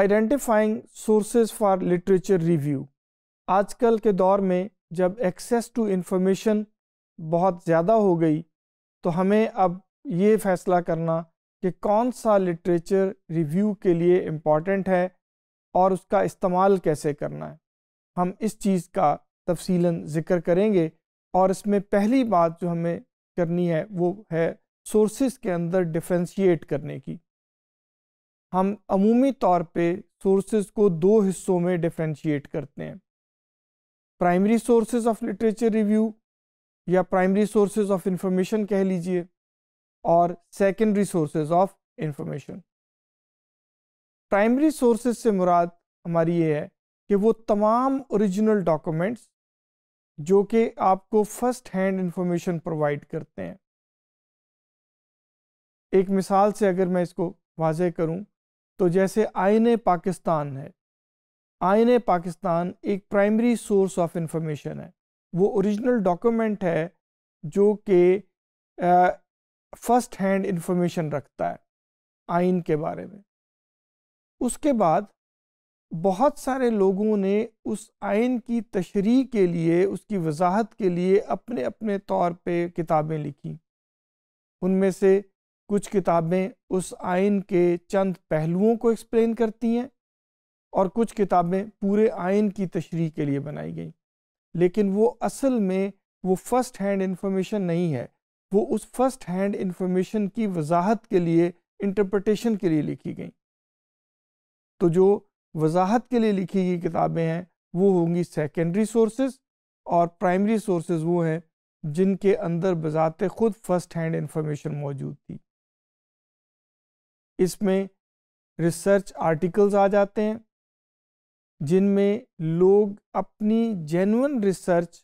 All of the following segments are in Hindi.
identifying sources for literature review आजकल के दौर में जब एक्सेस टू इंफॉर्मेशन बहुत ज़्यादा हो गई तो हमें अब ये फैसला करना कि कौन सा लिटरेचर रिव्यू के लिए इम्पॉर्टेंट है और उसका इस्तेमाल कैसे करना है हम इस चीज़ का तफसीला ज़िक्र करेंगे और इसमें पहली बात जो हमें करनी है वो है सोर्सेज के अंदर डिफ्रेंशिएट करने की हम अमूमी तौर पे सोर्सेज को दो हिस्सों में डिफ्रेंशिएट करते हैं primary sources of literature review या प्राइमरी सोर्सेज ऑफ इंफॉर्मेशन कह लीजिए और secondary sources of information primary sources से मुराद हमारी ये है कि वो तमाम ओरिजिनल डॉक्यूमेंट्स जो कि आपको फर्स्ट हैंड इंफॉर्मेशन प्रोवाइड करते हैं एक मिसाल से अगर मैं इसको वाजह करूं तो जैसे आयन पाकिस्तान है आयन पाकिस्तान एक प्राइमरी सोर्स ऑफ इंफॉर्मेशन है वो ओरिजिनल डॉक्यूमेंट है जो कि फर्स्ट हैंड इंफॉर्मेशन रखता है आइन के बारे में उसके बाद बहुत सारे लोगों ने उस आइन की तशरी के लिए उसकी वजाहत के लिए अपने अपने तौर पे किताबें लिखी उनमें से कुछ किताबें उस आयन के चंद पहलुओं को एक्सप्लेन करती हैं और कुछ किताबें पूरे आयन की तशरी के लिए बनाई गई लेकिन वो असल में वो फर्स्ट हैंड इन्फॉर्मेशन नहीं है वो उस फर्स्ट हैंड इन्फॉर्मेशन की वजाहत के लिए इंटरप्रटेशन के लिए लिखी गई तो जो वजाहत के लिए लिखी गई किताबें हैं वो होंगी सेकेंडरी सोर्सेज और प्राइमरी सोर्सेज वो हैं जिनके अंदर बजाते ख़ुद फर्स्ट हैंड इन्फॉर्मेशन मौजूद थी इसमें रिसर्च आर्टिकल्स आ जाते हैं जिनमें लोग अपनी जेनुअन रिसर्च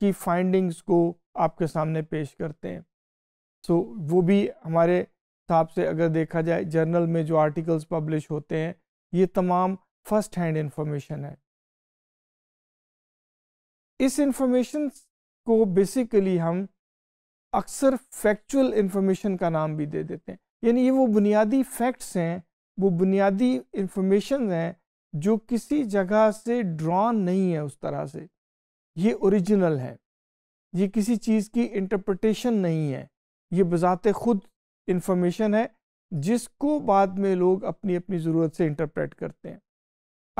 की फाइंडिंग्स को आपके सामने पेश करते हैं सो so, वो भी हमारे हिसाब से अगर देखा जाए जर्नल में जो आर्टिकल्स पब्लिश होते हैं ये तमाम फर्स्ट हैंड इन्फॉर्मेशन है इस इंफॉर्मेशन को बेसिकली हम अक्सर फैक्चुअल इन्फॉर्मेशन का नाम भी दे देते हैं यानी ये वो बुनियादी फैक्ट्स हैं वो बुनियादी इंफॉर्मेशन हैं जो किसी जगह से ड्रॉ नहीं है उस तरह से ये ओरिजिनल है ये किसी चीज़ की इंटरप्रटेशन नहीं है ये बज़ात ख़ुद इंफॉर्मेशन है जिसको बाद में लोग अपनी अपनी ज़रूरत से इंटरप्रेट करते हैं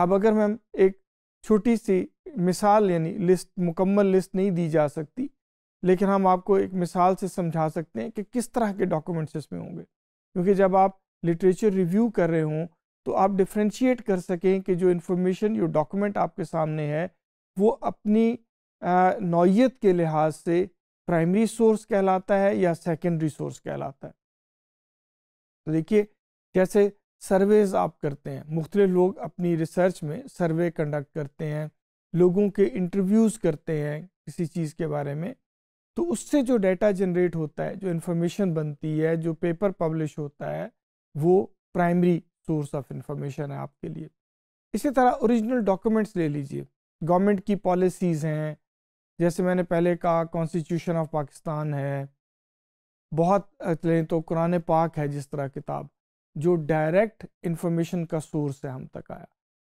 अब अगर मैम एक छोटी सी मिसाल यानी लिस्ट मुकम्मल लिस्ट नहीं दी जा सकती लेकिन हम आपको एक मिसाल से समझा सकते हैं कि किस तरह के डॉक्यूमेंट्स इसमें होंगे क्योंकि जब आप लिटरेचर रिव्यू कर रहे हों तो आप डिफ्रेंशिएट कर सकें कि जो इन्फॉर्मेशन जो डॉक्यूमेंट आपके सामने है वो अपनी नौीयत के लिहाज से प्राइमरी सोर्स कहलाता है या सेकेंडरी सोर्स कहलाता है तो देखिए जैसे सर्वेज आप करते हैं मुख्तलिफ लोग अपनी रिसर्च में सर्वे कंडक्ट करते हैं लोगों के इंटरव्यूज़ करते हैं किसी चीज़ के बारे में तो उससे जो डेटा जनरेट होता है जो इन्फॉर्मेशन बनती है जो पेपर पब्लिश होता है वो प्राइमरी सोर्स ऑफ इन्फॉर्मेशन है आपके लिए इसी तरह ओरिजिनल डॉक्यूमेंट्स ले लीजिए गवर्नमेंट की पॉलिसीज़ हैं जैसे मैंने पहले कहा कॉन्स्टिट्यूशन ऑफ पाकिस्तान है बहुत लें तो कुरान पाक है जिस तरह किताब जो डायरेक्ट इन्फॉर्मेशन का सोर्स है हम तक आया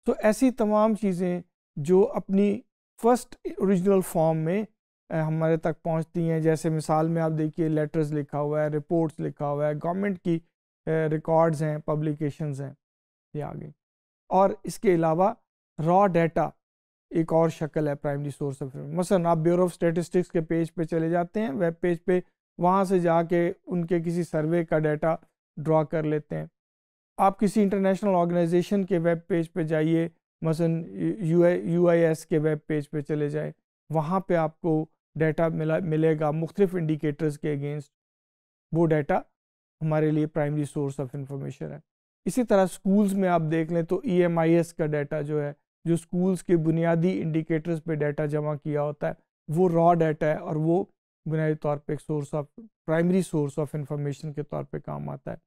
तो ऐसी तमाम चीज़ें जो अपनी फर्स्ट ओरिजिनल फॉर्म में हमारे तक पहुंचती हैं जैसे मिसाल में आप देखिए लेटर्स लिखा हुआ है रिपोर्ट्स लिखा हुआ है गवर्नमेंट की रिकॉर्ड्स हैं पब्लिकेशंस हैं ये आ गई और इसके अलावा रॉ डेटा एक और शक्ल है प्राइमरी सोर्स ऑफ मसल आप ब्यूरो ऑफ स्टेटिस्टिक्स के पेज पे चले जाते हैं वेब पेज पे वहाँ से जाके उनके किसी सर्वे का डाटा ड्रॉ कर लेते हैं आप किसी इंटरनेशनल ऑर्गेनाइजेशन के वेब पेज पे जाइए मसन यू आई के वेब पेज पे चले जाए वहाँ पे आपको डाटा मिला मिलेगा मुख्तलिफ इंडिकेटर्स के अगेंस्ट वो डाटा हमारे लिए प्राइमरी सोर्स ऑफ इंफॉर्मेशन है इसी तरह स्कूल्स में आप देख लें तो ई e का डाटा जो है जो स्कूल्स के बुनियादी इंडिकेटर्स पे डाटा जमा किया होता है वो रॉ डाटा है और वो बुनियादी तौर पे एक source of primary source of information के तौर पे काम आता है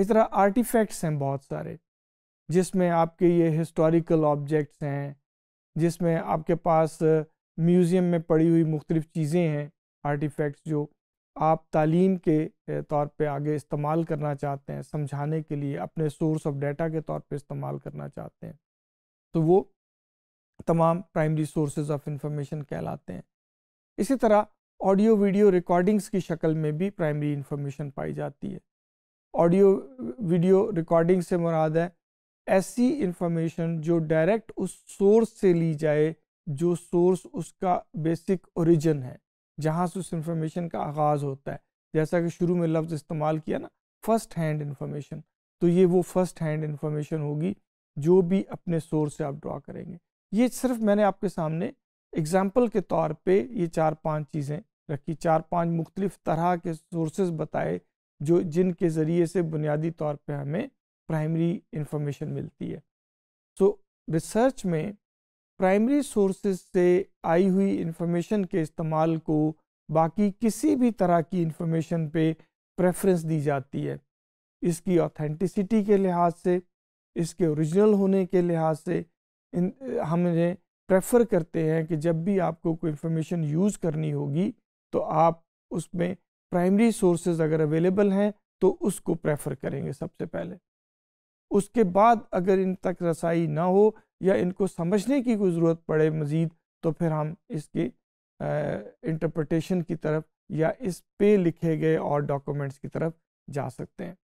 इस तरह आर्टिफैक्ट्स हैं बहुत सारे जिसमें आपके ये हिस्टोरिकल ऑब्जेक्ट्स हैं जिसमें आपके पास म्यूज़ियम में पड़ी हुई मुख्तलिफ़ चीज़ें हैं आर्टिफैक्ट्स जो आप तालीम के तौर पे आगे इस्तेमाल करना चाहते हैं समझाने के लिए अपने सोर्स ऑफ डेटा के तौर पे इस्तेमाल करना चाहते हैं तो वो तमाम प्राइमरी सोर्सेज ऑफ इंफॉर्मेशन कहलाते हैं इसी तरह ऑडियो वीडियो रिकॉर्डिंग्स की शक्ल में भी प्राइमरी इंफॉर्मेशन पाई जाती है ऑडियो वीडियो रिकॉर्डिंग से मुराद है ऐसी इंफॉर्मेशन जो डायरेक्ट उस सोर्स से ली जाए जो सोर्स उसका बेसिक ओरिजिन है जहाँ से उस इंफॉर्मेशन का आगाज़ होता है जैसा कि शुरू में लफ्ज़ इस्तेमाल किया ना फर्स्ट हैंड इन्फॉर्मेशन तो ये वो फर्स्ट हैंड इन्फॉर्मेशन होगी जो भी अपने सोर्स से आप ड्रा करेंगे ये सिर्फ मैंने आपके सामने एग्ज़ाम्पल के तौर पर ये चार पाँच चीज़ें रखी चार पाँच मुख्तलिफ तरह के सोर्सेज बताए जो जिनके ज़रिए से बुनियादी तौर पर हमें प्राइमरी इन्फॉर्मेशन मिलती है सो so, रिसर्च में प्राइमरी सोर्सेज से आई हुई इन्फॉर्मेशन के इस्तेमाल को बाकी किसी भी तरह की इन्फॉर्मेशन पे प्रेफरेंस दी जाती है इसकी ऑथेंटिसिटी के लिहाज से इसके ओरिजिनल होने के लिहाज से इन इन्हें प्रेफर करते हैं कि जब भी आपको कोई इन्फॉर्मेशन यूज़ करनी होगी तो आप उसमें प्राइमरी सोर्सेज अगर अवेलेबल हैं तो उसको प्रेफर करेंगे सबसे पहले उसके बाद अगर इन तक रसाई ना हो या इनको समझने की कोई ज़रूरत पड़े मज़ीद तो फिर हम इसकी इंटरप्रटेशन की तरफ या इस पे लिखे गए और डॉक्यूमेंट्स की तरफ जा सकते हैं